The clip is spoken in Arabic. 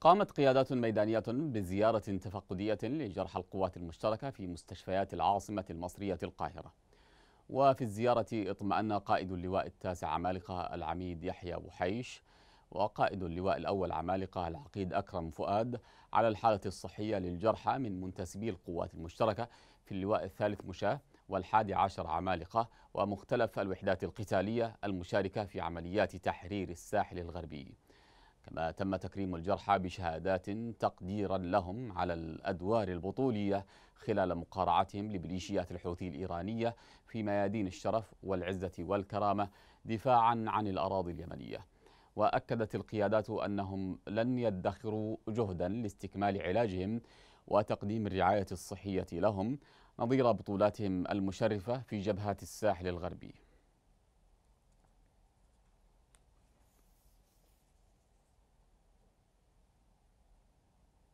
قامت قيادات ميدانية بزيارة تفقدية لجرح القوات المشتركة في مستشفيات العاصمة المصرية القاهرة وفي الزيارة اطمأن قائد اللواء التاسع عمالقة العميد يحيى بحيش وقائد اللواء الأول عمالقة العقيد أكرم فؤاد على الحالة الصحية للجرحى من منتسبي القوات المشتركة في اللواء الثالث مشاة والحادي عشر عمالقة ومختلف الوحدات القتالية المشاركة في عمليات تحرير الساحل الغربي كما تم تكريم الجرحى بشهادات تقديرا لهم على الأدوار البطولية خلال مقارعتهم لميليشيات الحوثي الإيرانية في ميادين الشرف والعزة والكرامة دفاعا عن الأراضي اليمنية وأكدت القيادات أنهم لن يدخروا جهدا لاستكمال علاجهم وتقديم الرعاية الصحية لهم نظير بطولاتهم المشرفة في جبهات الساحل الغربي